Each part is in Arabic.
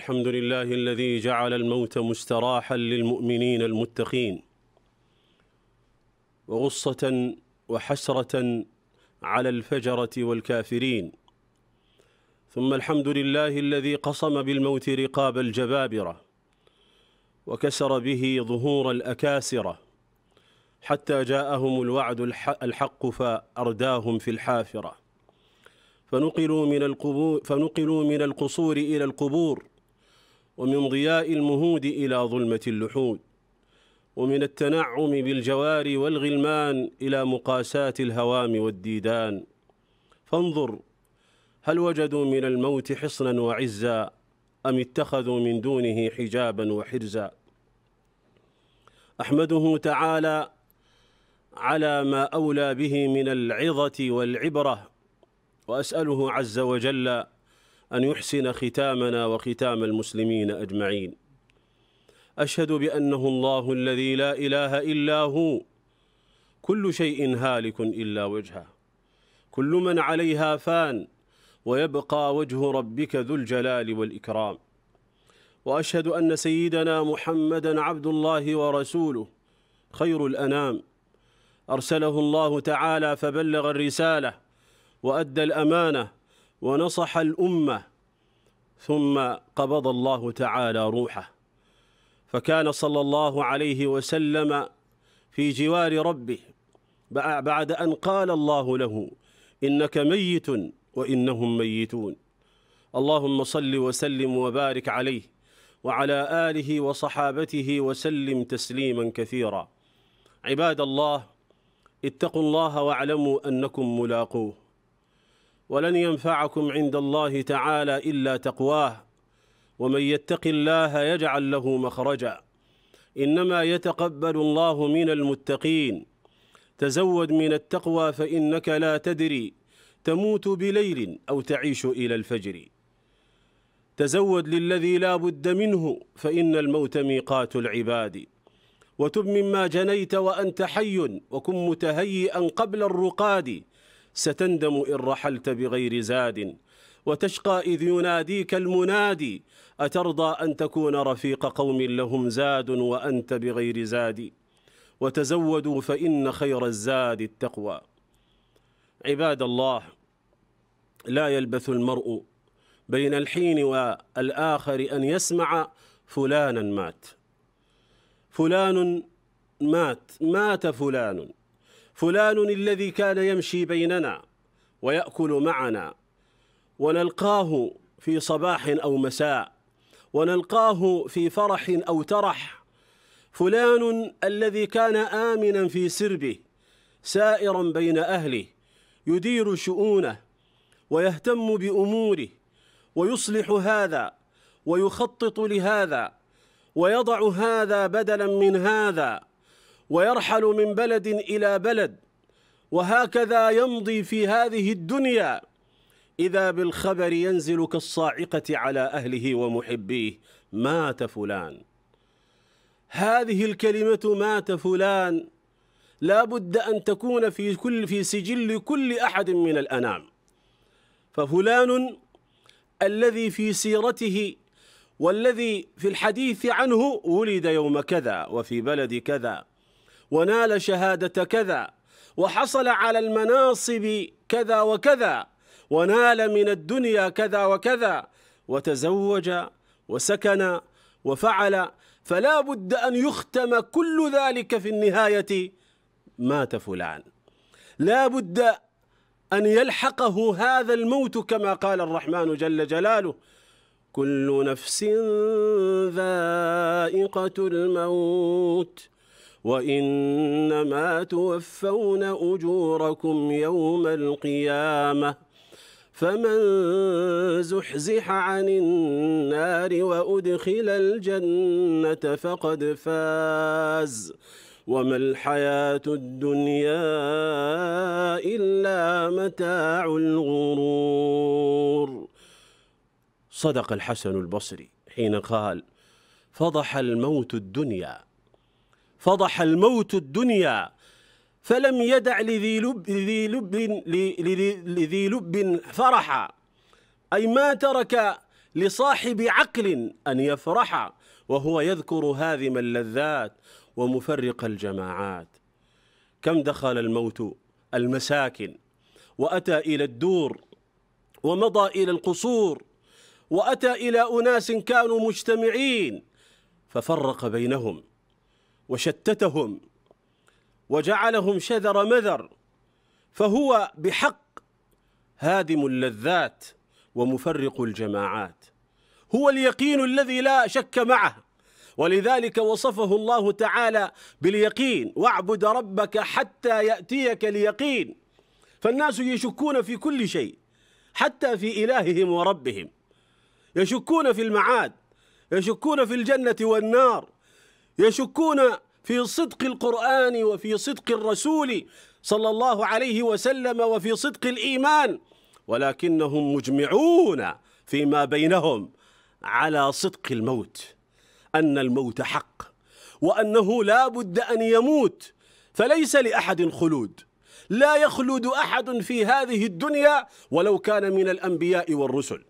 الحمد لله الذي جعل الموت مستراحا للمؤمنين المتقين وغصة وحسرة على الفجرة والكافرين ثم الحمد لله الذي قصم بالموت رقاب الجبابرة وكسر به ظهور الأكاسرة حتى جاءهم الوعد الحق فأرداهم في الحافرة فنقلوا من القبور فنقلوا من القصور إلى القبور ومن ضياء المهود إلى ظلمة اللحود ومن التنعم بالجوار والغلمان إلى مقاساة الهوام والديدان فانظر هل وجدوا من الموت حصنا وعزا أم اتخذوا من دونه حجابا وحرزا أحمده تعالى على ما أولى به من العظة والعبرة وأسأله عز وجل أن يحسن ختامنا وختام المسلمين أجمعين أشهد بأنه الله الذي لا إله إلا هو كل شيء هالك إلا وجهه كل من عليها فان ويبقى وجه ربك ذو الجلال والإكرام وأشهد أن سيدنا محمدا عبد الله ورسوله خير الأنام أرسله الله تعالى فبلغ الرسالة وأدى الأمانة ونصح الأمة ثم قبض الله تعالى روحه فكان صلى الله عليه وسلم في جوار ربه بعد أن قال الله له إنك ميت وإنهم ميتون اللهم صل وسلم وبارك عليه وعلى آله وصحابته وسلم تسليما كثيرا عباد الله اتقوا الله واعلموا أنكم ملاقوه ولن ينفعكم عند الله تعالى إلا تقواه ومن يتق الله يجعل له مخرجا إنما يتقبل الله من المتقين تزود من التقوى فإنك لا تدري تموت بليل أو تعيش إلى الفجر تزود للذي لا بد منه فإن الموت ميقات العباد وتب مما جنيت وأنت حي وكن متهيئا قبل الرقاد ستندم إن رحلت بغير زاد وتشقى إذ يناديك المنادي أترضى أن تكون رفيق قوم لهم زاد وأنت بغير زاد وتزودوا فإن خير الزاد التقوى عباد الله لا يلبث المرء بين الحين والآخر أن يسمع فلانا مات فلان مات مات فلان فلان الذي كان يمشي بيننا ويأكل معنا ونلقاه في صباح أو مساء ونلقاه في فرح أو ترح فلان الذي كان آمنا في سربه سائرا بين أهله يدير شؤونه ويهتم بأموره ويصلح هذا ويخطط لهذا ويضع هذا بدلا من هذا ويرحل من بلد إلى بلد وهكذا يمضي في هذه الدنيا إذا بالخبر ينزل كالصاعقة على أهله ومحبيه مات فلان هذه الكلمة مات فلان لا بد أن تكون في كل في سجل كل أحد من الأنام ففلان الذي في سيرته والذي في الحديث عنه ولد يوم كذا وفي بلد كذا ونال شهادة كذا وحصل على المناصب كذا وكذا ونال من الدنيا كذا وكذا وتزوج وسكن وفعل فلا بد أن يختم كل ذلك في النهاية مات فلان لا بد أن يلحقه هذا الموت كما قال الرحمن جل جلاله كل نفس ذائقة الموت وإنما توفون أجوركم يوم القيامة فمن زحزح عن النار وأدخل الجنة فقد فاز وما الحياة الدنيا إلا متاع الغرور صدق الحسن البصري حين قال فضح الموت الدنيا فضح الموت الدنيا فلم يدع لذي لب, لذي لب, لذي لب فرحا أي ما ترك لصاحب عقل أن يفرح وهو يذكر هاذم اللذات ومفرق الجماعات كم دخل الموت المساكن وأتى إلى الدور ومضى إلى القصور وأتى إلى أناس كانوا مجتمعين ففرق بينهم وشتتهم وجعلهم شذر مذر فهو بحق هادم اللذات ومفرق الجماعات هو اليقين الذي لا شك معه ولذلك وصفه الله تعالى باليقين واعبد ربك حتى ياتيك اليقين فالناس يشكون في كل شيء حتى في الههم وربهم يشكون في المعاد يشكون في الجنه والنار يشكون في صدق القرآن وفي صدق الرسول صلى الله عليه وسلم وفي صدق الإيمان ولكنهم مجمعون فيما بينهم على صدق الموت أن الموت حق وأنه لا بد أن يموت فليس لأحد خلود لا يخلد أحد في هذه الدنيا ولو كان من الأنبياء والرسل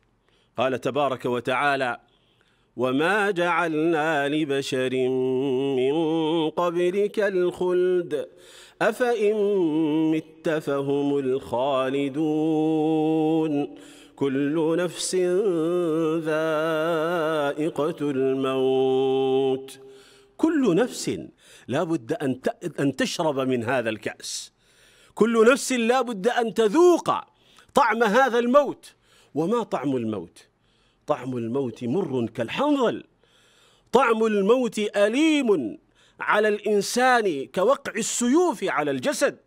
قال تبارك وتعالى وما جعلنا لبشر من قبلك الخلد أفإن مت فهم الخالدون كل نفس ذائقة الموت كل نفس لا بد أن, أن تشرب من هذا الكأس كل نفس لا بد أن تذوق طعم هذا الموت وما طعم الموت طعم الموت مر كالحنظل طعم الموت أليم على الإنسان كوقع السيوف على الجسد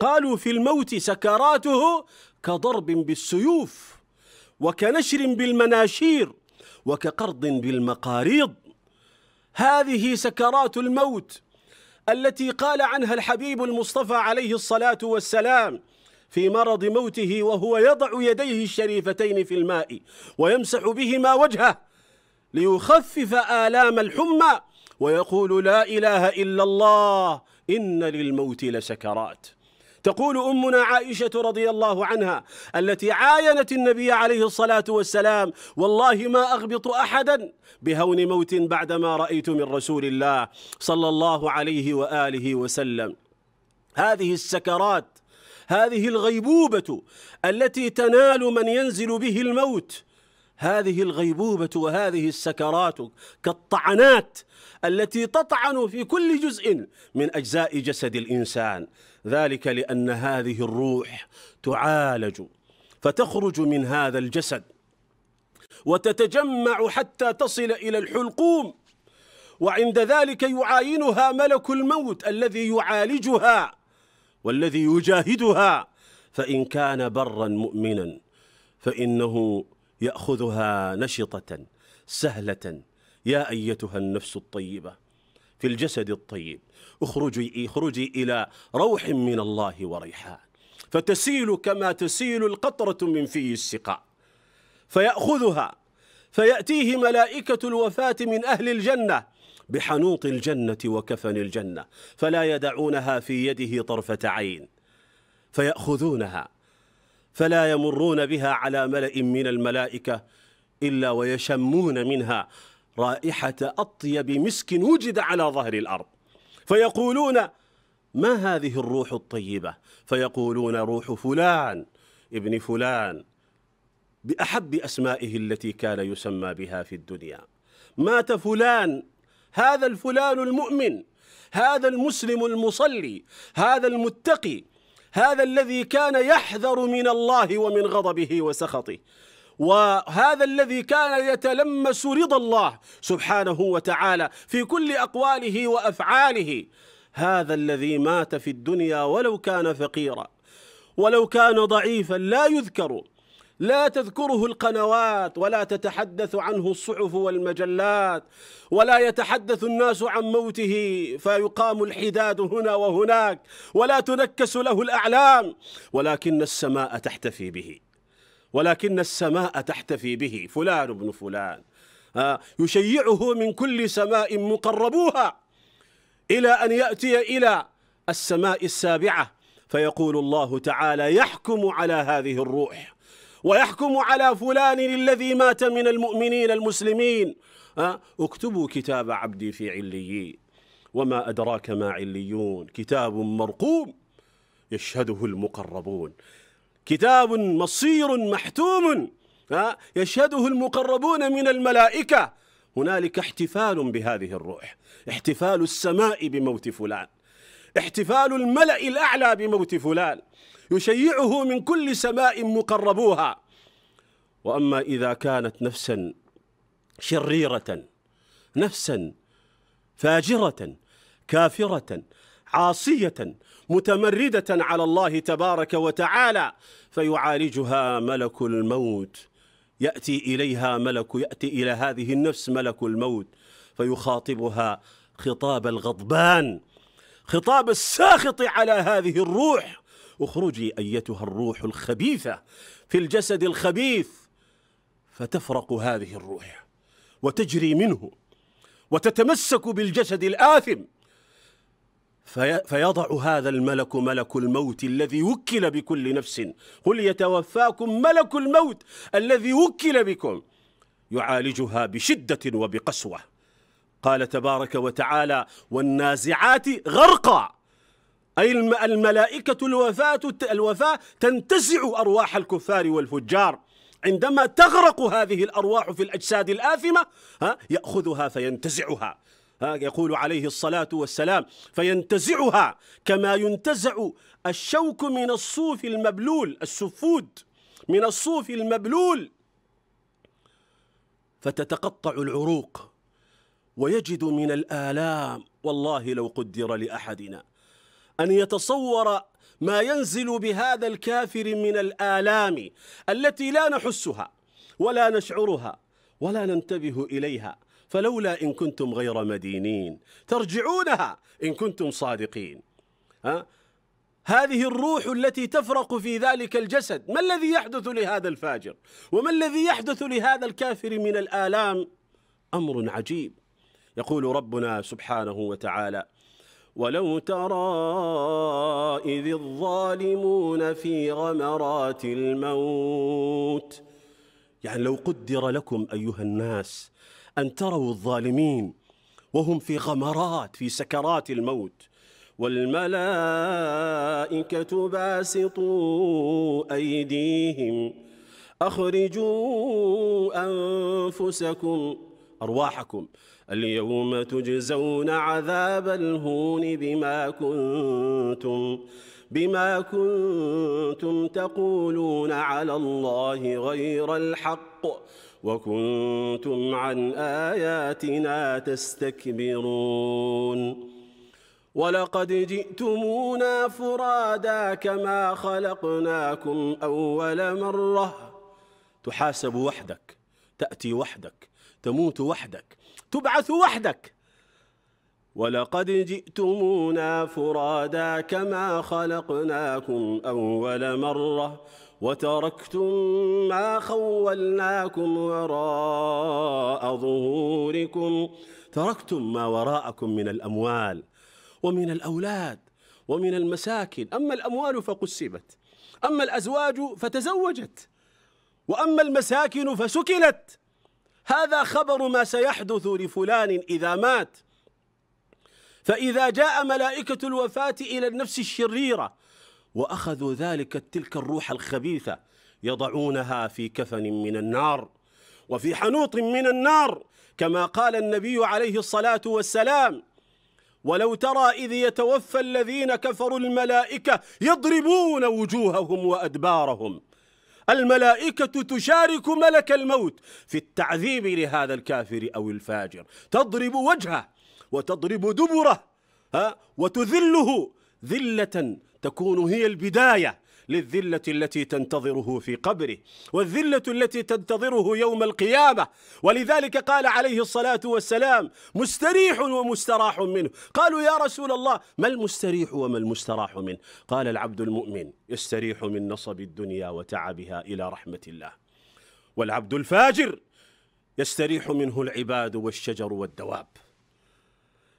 قالوا في الموت سكراته كضرب بالسيوف وكنشر بالمناشير وكقرض بالمقاريض هذه سكرات الموت التي قال عنها الحبيب المصطفى عليه الصلاة والسلام في مرض موته وهو يضع يديه الشريفتين في الماء ويمسح بهما وجهه ليخفف آلام الحمى ويقول لا إله إلا الله إن للموت لسكرات تقول أمنا عائشة رضي الله عنها التي عاينت النبي عليه الصلاة والسلام والله ما أغبط أحدا بهون موت بعدما رأيت من رسول الله صلى الله عليه وآله وسلم هذه السكرات هذه الغيبوبة التي تنال من ينزل به الموت هذه الغيبوبة وهذه السكرات كالطعنات التي تطعن في كل جزء من أجزاء جسد الإنسان ذلك لأن هذه الروح تعالج فتخرج من هذا الجسد وتتجمع حتى تصل إلى الحلقوم وعند ذلك يعاينها ملك الموت الذي يعالجها والذي يجاهدها فإن كان برا مؤمنا فإنه يأخذها نشطة سهلة يا أيتها النفس الطيبة في الجسد الطيب اخرجي اخرجي إلى روح من الله وريحان فتسيل كما تسيل القطرة من في السقاء فيأخذها فيأتيه ملائكة الوفاة من أهل الجنة بحنوط الجنة وكفن الجنة فلا يدعونها في يده طرفة عين فيأخذونها فلا يمرون بها على ملأ من الملائكة إلا ويشمون منها رائحة أطيب مسك وجد على ظهر الأرض فيقولون ما هذه الروح الطيبة فيقولون روح فلان ابن فلان بأحب أسمائه التي كان يسمى بها في الدنيا مات فلان هذا الفلان المؤمن هذا المسلم المصلي هذا المتقي هذا الذي كان يحذر من الله ومن غضبه وسخطه وهذا الذي كان يتلمس رضا الله سبحانه وتعالى في كل اقواله وافعاله هذا الذي مات في الدنيا ولو كان فقيرا ولو كان ضعيفا لا يذكر لا تذكره القنوات ولا تتحدث عنه الصحف والمجلات ولا يتحدث الناس عن موته فيقام الحداد هنا وهناك ولا تنكس له الأعلام ولكن السماء تحتفي به ولكن السماء تحتفي به فلان بن فلان آه، يشيعه من كل سماء مقربوها إلى أن يأتي إلى السماء السابعة فيقول الله تعالى يحكم على هذه الروح ويحكم على فلان الذي مات من المؤمنين المسلمين اكتبوا كتاب عبدي في عليين وما أدراك ما عليون كتاب مرقوم يشهده المقربون كتاب مصير محتوم يشهده المقربون من الملائكة هنالك احتفال بهذه الروح احتفال السماء بموت فلان احتفال الملأ الأعلى بموت فلان يشيعه من كل سماء مقربوها وأما إذا كانت نفسا شريرة نفسا فاجرة كافرة عاصية متمردة على الله تبارك وتعالى فيعالجها ملك الموت يأتي إليها ملك يأتي إلى هذه النفس ملك الموت فيخاطبها خطاب الغضبان خطاب الساخط على هذه الروح اخرجي ايتها الروح الخبيثه في الجسد الخبيث فتفرق هذه الروح وتجري منه وتتمسك بالجسد الاثم فيضع هذا الملك ملك الموت الذي وكل بكل نفس قل يتوفاكم ملك الموت الذي وكل بكم يعالجها بشده وبقسوه قال تبارك وتعالى والنازعات غرقا أي الملائكة الوفاة الوفاة تنتزع أرواح الكفار والفجار عندما تغرق هذه الأرواح في الأجساد الآثمة ها يأخذها فينتزعها ها يقول عليه الصلاة والسلام فينتزعها كما ينتزع الشوك من الصوف المبلول السفود من الصوف المبلول فتتقطع العروق ويجد من الآلام والله لو قدر لأحدنا أن يتصور ما ينزل بهذا الكافر من الآلام التي لا نحسها ولا نشعرها ولا ننتبه إليها فلولا إن كنتم غير مدينين ترجعونها إن كنتم صادقين ها؟ هذه الروح التي تفرق في ذلك الجسد ما الذي يحدث لهذا الفاجر وما الذي يحدث لهذا الكافر من الآلام أمر عجيب يقول ربنا سبحانه وتعالى ولو ترى إذ الظالمون في غمرات الموت يعني لو قدر لكم أيها الناس أن تروا الظالمين وهم في غمرات في سكرات الموت والملائكة باسطوا أيديهم أخرجوا أنفسكم أرواحكم اليوم تجزون عذاب الهون بما كنتم بما كنتم تقولون على الله غير الحق وكنتم عن آياتنا تستكبرون ولقد جئتمونا فرادا كما خلقناكم أول مرة تحاسب وحدك تأتي وحدك تموت وحدك تبعث وحدك ولقد جئتمونا فرادا كما خلقناكم أول مرة وتركتم ما خولناكم وراء ظهوركم تركتم ما وراءكم من الأموال ومن الأولاد ومن المساكن أما الأموال فقسمت أما الأزواج فتزوجت وأما المساكن فسكنت هذا خبر ما سيحدث لفلان إذا مات فإذا جاء ملائكة الوفاة إلى النفس الشريرة وأخذوا ذلك تلك الروح الخبيثة يضعونها في كفن من النار وفي حنوط من النار كما قال النبي عليه الصلاة والسلام ولو ترى إذ يتوفى الذين كفروا الملائكة يضربون وجوههم وأدبارهم الملائكة تشارك ملك الموت في التعذيب لهذا الكافر أو الفاجر تضرب وجهه وتضرب دبره ها وتذله ذلة تكون هي البداية للذلة التي تنتظره في قبره والذلة التي تنتظره يوم القيامة ولذلك قال عليه الصلاة والسلام مستريح ومستراح منه قالوا يا رسول الله ما المستريح وما المستراح منه قال العبد المؤمن يستريح من نصب الدنيا وتعبها إلى رحمة الله والعبد الفاجر يستريح منه العباد والشجر والدواب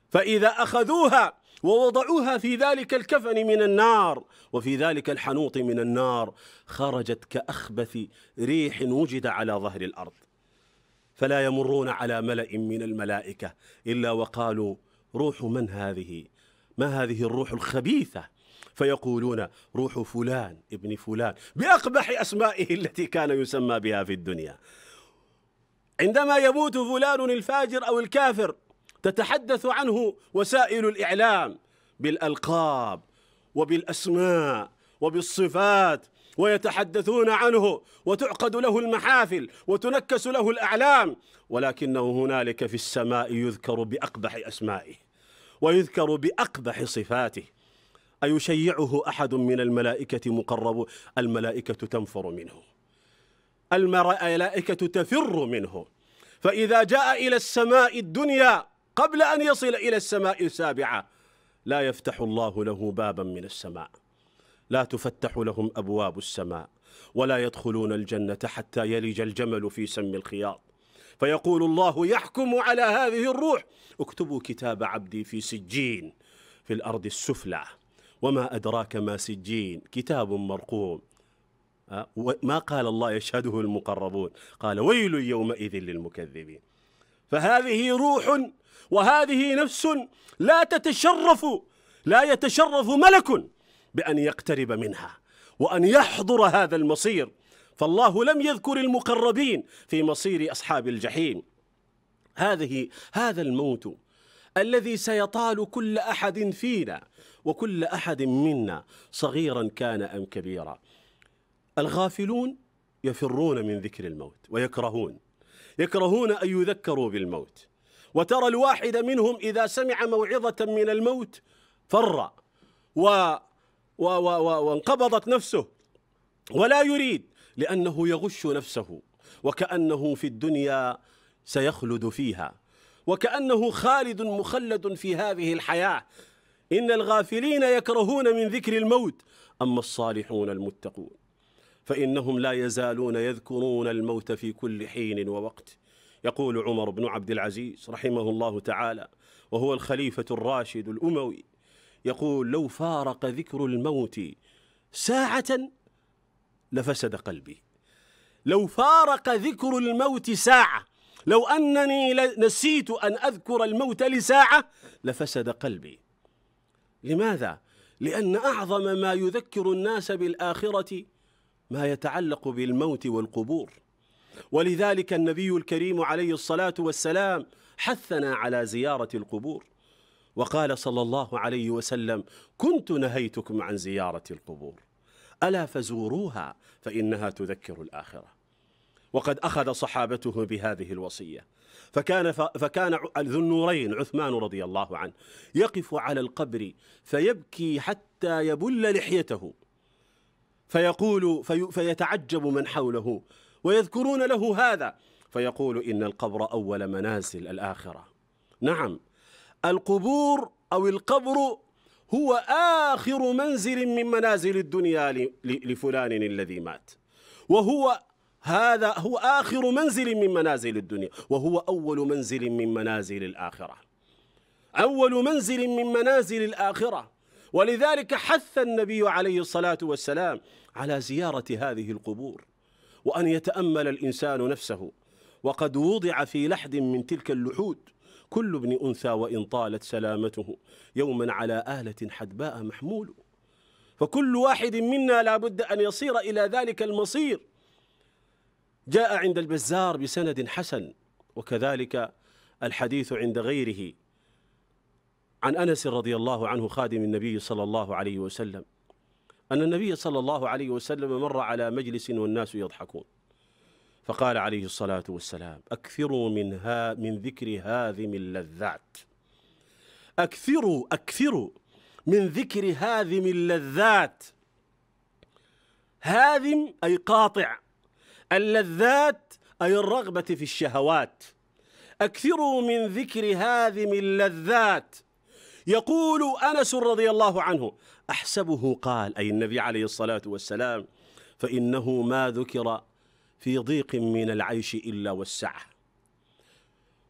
فإذا أخذوها ووضعوها في ذلك الكفن من النار وفي ذلك الحنوط من النار خرجت كأخبث ريح وجد على ظهر الأرض فلا يمرون على ملأ من الملائكة إلا وقالوا روح من هذه ما هذه الروح الخبيثة فيقولون روح فلان ابن فلان بأقبح أسمائه التي كان يسمى بها في الدنيا عندما يموت فلان الفاجر أو الكافر تتحدث عنه وسائل الإعلام بالألقاب وبالأسماء وبالصفات ويتحدثون عنه وتعقد له المحافل وتنكس له الأعلام ولكنه هنالك في السماء يذكر بأقبح أسمائه ويذكر بأقبح صفاته أيشيعه أحد من الملائكة مقرب الملائكة تنفر منه الملائكة تفر منه فإذا جاء إلى السماء الدنيا قبل أن يصل إلى السماء السابعة لا يفتح الله له بابا من السماء لا تفتح لهم أبواب السماء ولا يدخلون الجنة حتى يلج الجمل في سم الخياط فيقول الله يحكم على هذه الروح اكتبوا كتاب عبدي في سجين في الأرض السفلى وما أدراك ما سجين كتاب مرقوم أه، ما قال الله يشهده المقربون قال ويل يومئذ للمكذبين فهذه روح وهذه نفس لا تتشرف لا يتشرف ملك بأن يقترب منها وأن يحضر هذا المصير فالله لم يذكر المقربين في مصير أصحاب الجحيم هذه هذا الموت الذي سيطال كل أحد فينا وكل أحد منا صغيرا كان أم كبيرا الغافلون يفرون من ذكر الموت ويكرهون يكرهون أن يذكروا بالموت وترى الواحد منهم إذا سمع موعظة من الموت فر و و و و وانقبضت نفسه ولا يريد لأنه يغش نفسه وكأنه في الدنيا سيخلد فيها وكأنه خالد مخلد في هذه الحياة إن الغافلين يكرهون من ذكر الموت أما الصالحون المتقون فإنهم لا يزالون يذكرون الموت في كل حين ووقت يقول عمر بن عبد العزيز رحمه الله تعالى وهو الخليفة الراشد الأموي يقول لو فارق ذكر الموت ساعة لفسد قلبي لو فارق ذكر الموت ساعة لو أنني نسيت أن أذكر الموت لساعة لفسد قلبي لماذا؟ لأن أعظم ما يذكر الناس بالآخرة ما يتعلق بالموت والقبور ولذلك النبي الكريم عليه الصلاة والسلام حثنا على زيارة القبور وقال صلى الله عليه وسلم كنت نهيتكم عن زيارة القبور ألا فزوروها فإنها تذكر الآخرة وقد أخذ صحابته بهذه الوصية فكان, فكان ذو النورين عثمان رضي الله عنه يقف على القبر فيبكي حتى يبل لحيته فيقول في فيتعجب من حوله ويذكرون له هذا فيقول إن القبر أول منازل الآخرة نعم القبور أو القبر هو آخر منزل من منازل الدنيا لفلان الذي مات وهو هذا هو آخر منزل من منازل الدنيا وهو أول منزل من منازل الآخرة أول منزل من منازل الآخرة ولذلك حث النبي عليه الصلاة والسلام على زيارة هذه القبور وأن يتأمل الإنسان نفسه وقد وضع في لحد من تلك اللحود كل ابن أنثى وإن طالت سلامته يوما على آلة حدباء محمول فكل واحد منا لا بد أن يصير إلى ذلك المصير جاء عند البزار بسند حسن وكذلك الحديث عند غيره عن أنس رضي الله عنه خادم النبي صلى الله عليه وسلم أن النبي صلى الله عليه وسلم مر على مجلس والناس يضحكون فقال عليه الصلاة والسلام أكثروا من, ها من ذكر هاذم اللذات أكثروا أكثروا من ذكر هاذم اللذات هاذم أي قاطع اللذات أي الرغبة في الشهوات أكثروا من ذكر هاذم اللذات يقول أنس رضي الله عنه أحسبه قال أي النبي عليه الصلاة والسلام فإنه ما ذكر في ضيق من العيش إلا والسعة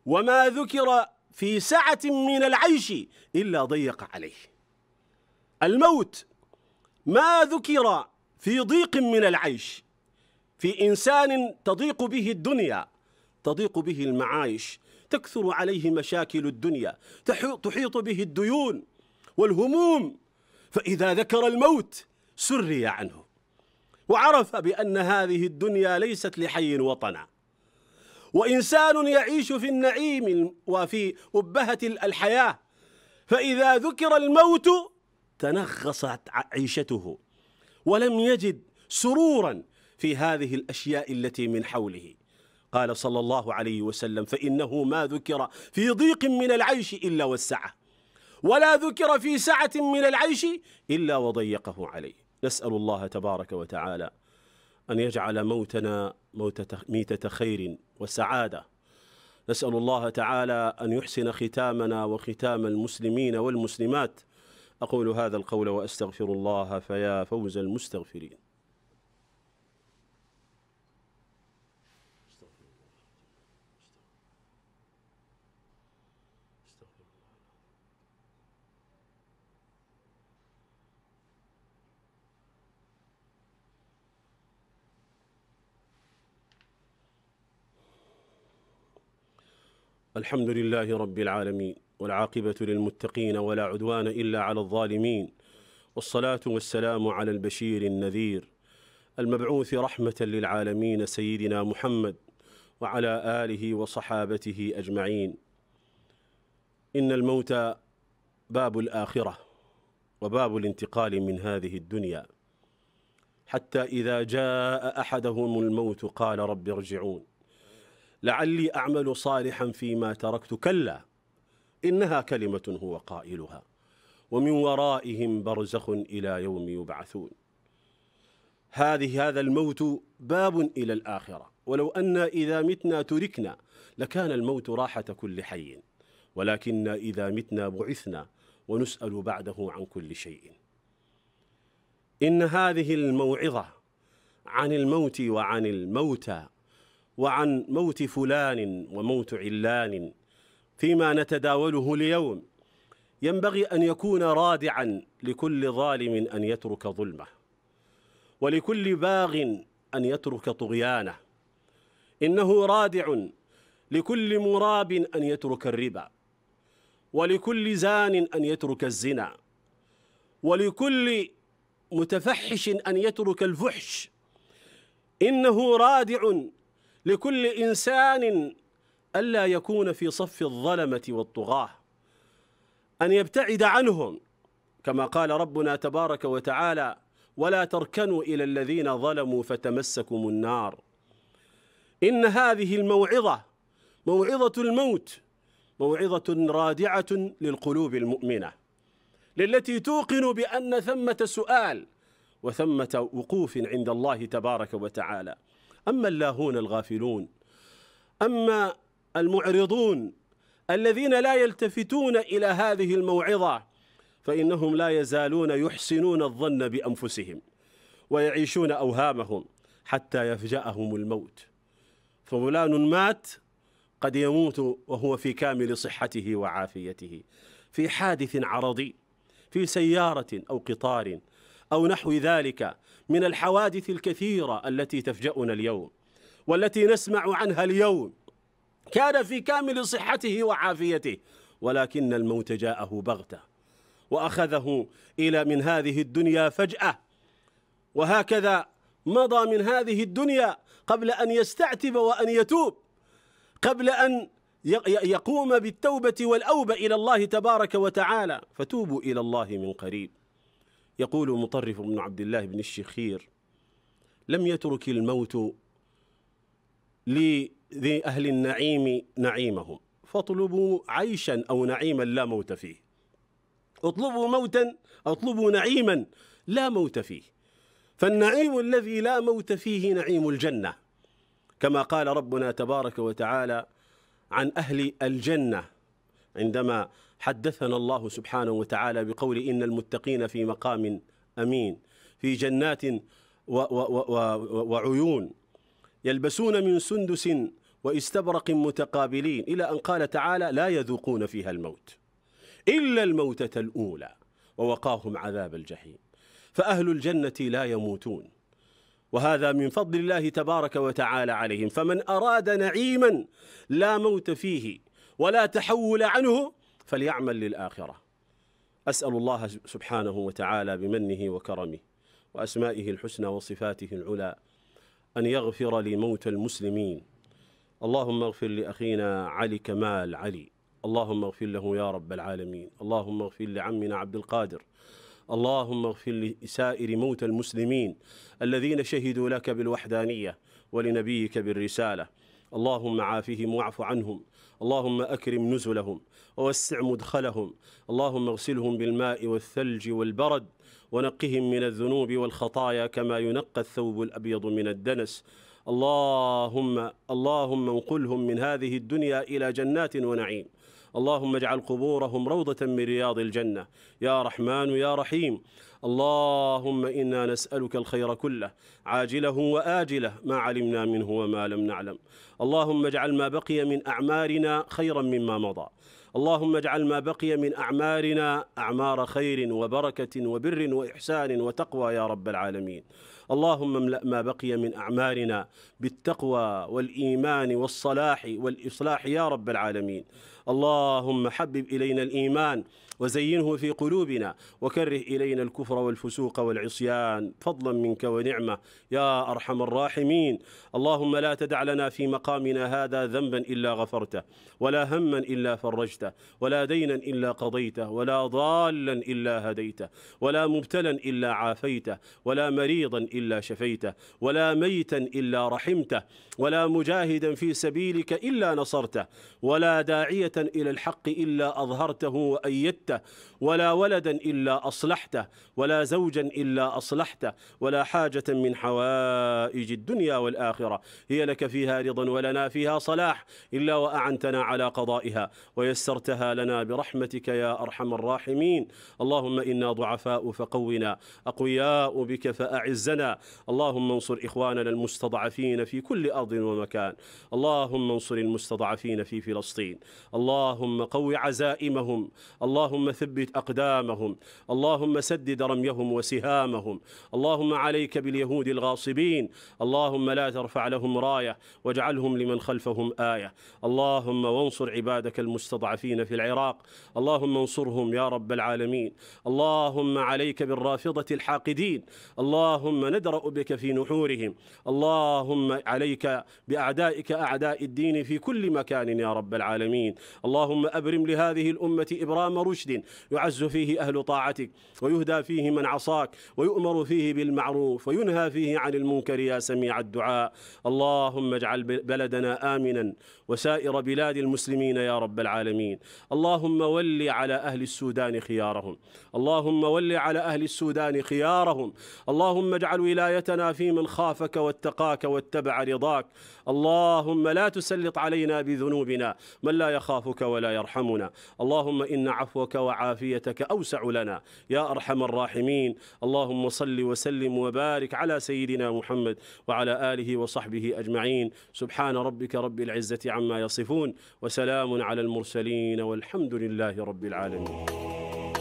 وما ذكر في سعة من العيش إلا ضيق عليه الموت ما ذكر في ضيق من العيش في إنسان تضيق به الدنيا تضيق به المعايش تكثر عليه مشاكل الدنيا تحيط به الديون والهموم فإذا ذكر الموت سري عنه وعرف بأن هذه الدنيا ليست لحي وطنا وإنسان يعيش في النعيم وفي أبهة الحياة فإذا ذكر الموت تنغصت عيشته ولم يجد سرورا في هذه الأشياء التي من حوله قال صلى الله عليه وسلم فإنه ما ذكر في ضيق من العيش إلا والسعة ولا ذكر في سعة من العيش إلا وضيقه عليه نسأل الله تبارك وتعالى أن يجعل موتنا موتة ميتة خير وسعادة نسأل الله تعالى أن يحسن ختامنا وختام المسلمين والمسلمات أقول هذا القول وأستغفر الله فيا فوز المستغفرين الحمد لله رب العالمين والعاقبة للمتقين ولا عدوان إلا على الظالمين والصلاة والسلام على البشير النذير المبعوث رحمة للعالمين سيدنا محمد وعلى آله وصحابته أجمعين إن الموت باب الآخرة وباب الانتقال من هذه الدنيا حتى إذا جاء أحدهم الموت قال رب ارجعون لعلي اعمل صالحا فيما تركت كلا انها كلمه هو قائلها ومن ورائهم برزخ الى يوم يبعثون هذه هذا الموت باب الى الاخره ولو انا اذا متنا تركنا لكان الموت راحه كل حي ولكنا اذا متنا بعثنا ونسال بعده عن كل شيء ان هذه الموعظه عن الموت وعن الموتى وعن موت فلان وموت علان فيما نتداوله اليوم ينبغي أن يكون رادعا لكل ظالم أن يترك ظلمه ولكل باغ أن يترك طغيانه إنه رادع لكل مراب أن يترك الربا ولكل زان أن يترك الزنا ولكل متفحش أن يترك الفحش إنه رادع لكل إنسان ألا يكون في صف الظلمة والطغاة أن يبتعد عنهم كما قال ربنا تبارك وتعالى ولا تركنوا إلى الذين ظلموا فتمسكم النار إن هذه الموعظة موعظة الموت موعظة رادعة للقلوب المؤمنة للتي توقن بأن ثمة سؤال وثمة وقوف عند الله تبارك وتعالى أما اللاهون الغافلون أما المعرضون الذين لا يلتفتون إلى هذه الموعظة فإنهم لا يزالون يحسنون الظن بأنفسهم ويعيشون أوهامهم حتى يفجأهم الموت ففلان مات قد يموت وهو في كامل صحته وعافيته في حادث عرضي في سيارة أو قطار أو نحو ذلك من الحوادث الكثيرة التي تفجأنا اليوم والتي نسمع عنها اليوم كان في كامل صحته وعافيته ولكن الموت جاءه بغته واخذه الى من هذه الدنيا فجاه وهكذا مضى من هذه الدنيا قبل ان يستعتب وان يتوب قبل ان يقوم بالتوبه والاوبه الى الله تبارك وتعالى فتوبوا الى الله من قريب يقول مطرف بن عبد الله بن الشخير لم يترك الموت لذي أهل النعيم نعيمهم فاطلبوا عيشا أو نعيما لا موت فيه اطلبوا موتا اطلبوا نعيما لا موت فيه فالنعيم الذي لا موت فيه نعيم الجنة كما قال ربنا تبارك وتعالى عن أهل الجنة عندما حدثنا الله سبحانه وتعالى بقول إن المتقين في مقام أمين في جنات و و وعيون يلبسون من سندس واستبرق متقابلين إلى أن قال تعالى لا يذوقون فيها الموت إلا الموتة الأولى ووقاهم عذاب الجحيم فأهل الجنة لا يموتون وهذا من فضل الله تبارك وتعالى عليهم فمن أراد نعيما لا موت فيه ولا تحول عنه فليعمل للآخرة أسأل الله سبحانه وتعالى بمنه وكرمه وأسمائه الحسنى وصفاته العلى أن يغفر لموتى المسلمين اللهم اغفر لأخينا علي كمال علي اللهم اغفر له يا رب العالمين اللهم اغفر لعمنا عبد القادر اللهم اغفر لسائر موتى المسلمين الذين شهدوا لك بالوحدانية ولنبيك بالرسالة اللهم عافهم واعف عنهم اللهم أكرم نزلهم ووسع مدخلهم اللهم اغسلهم بالماء والثلج والبرد ونقهم من الذنوب والخطايا كما ينقى الثوب الأبيض من الدنس اللهم اللهم انقلهم من هذه الدنيا إلى جنات ونعيم اللهم اجعل قبورهم روضة من رياض الجنة يا رحمن يا رحيم اللهم إنا نسألك الخير كله عاجله وآجله ما علمنا منه وما لم نعلم اللهم اجعل ما بقي من أعمارنا خيرا مما مضى اللهم اجعل ما بقي من أعمارنا أعمار خير وبركة وبر وإحسان وتقوى يا رب العالمين اللهم املأ ما بقي من أعمارنا بالتقوى والإيمان والصلاح والإصلاح يا رب العالمين اللهم حبب إلينا الإيمان وزينه في قلوبنا وكره إلينا الكفر والفسوق والعصيان فضلا منك ونعمة يا أرحم الراحمين اللهم لا تدع لنا في مقامنا هذا ذنبا إلا غفرته ولا هما إلا فرجته ولا دينا إلا قضيته ولا ضالا إلا هديته ولا مبتلا إلا عافيته ولا مريضا إلا شفيته ولا ميتا إلا رحمته ولا مجاهدا في سبيلك إلا نصرته ولا داعية إلى الحق إلا أظهرته وأيدته ولا ولدا إلا أصلحته ولا زوجا إلا أصلحته ولا حاجة من حوائج الدنيا والآخرة هي لك فيها رضا ولنا فيها صلاح إلا وأعنتنا على قضائها ويسرتها لنا برحمتك يا أرحم الراحمين اللهم إنا ضعفاء فقونا أقوياء بك فأعزنا اللهم انصر إخواننا المستضعفين في كل أرض ومكان اللهم انصر المستضعفين في فلسطين اللهم قو عزائمهم اللهم ثبت أقدامهم اللهم سدد رميهم وسهامهم اللهم عليك باليهود الغاصبين اللهم لا ترفع لهم راية واجعلهم لمن خلفهم آية اللهم وانصر عبادك المستضعفين في العراق اللهم انصرهم يا رب العالمين اللهم عليك بالرافضة الحاقدين اللهم وندرأ بك في نحورهم اللهم عليك بأعدائك أعداء الدين في كل مكان يا رب العالمين اللهم أبرم لهذه الأمة إبرام رشد يعز فيه أهل طاعتك ويهدى فيه من عصاك ويؤمر فيه بالمعروف وينهى فيه عن المنكر يا سميع الدعاء اللهم اجعل بلدنا آمنا وسائر بلاد المسلمين يا رب العالمين اللهم ول على أهل السودان خيارهم اللهم ول على أهل السودان خيارهم اللهم اجعل ولايتنا في من خافك واتقاك واتبع رضاك اللهم لا تسلط علينا بذنوبنا من لا يخافك ولا يرحمنا اللهم إن عفوك وعافيتك أوسع لنا يا أرحم الراحمين اللهم صل وسلم وبارك على سيدنا محمد وعلى آله وصحبه أجمعين سبحان ربك رب العزة عما يصفون وسلام على المرسلين والحمد لله رب العالمين